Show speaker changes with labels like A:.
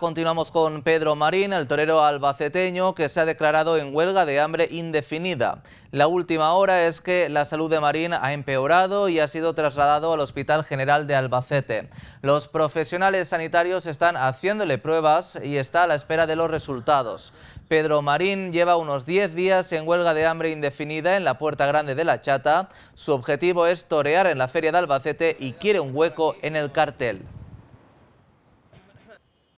A: Continuamos con Pedro Marín, el torero albaceteño que se ha declarado en huelga de hambre indefinida. La última hora es que la salud de Marín ha empeorado y ha sido trasladado al Hospital General de Albacete. Los profesionales sanitarios están haciéndole pruebas y está a la espera de los resultados. Pedro Marín lleva unos 10 días en huelga de hambre indefinida en la Puerta Grande de la Chata. Su objetivo es torear en la Feria de Albacete y quiere un hueco en el cartel.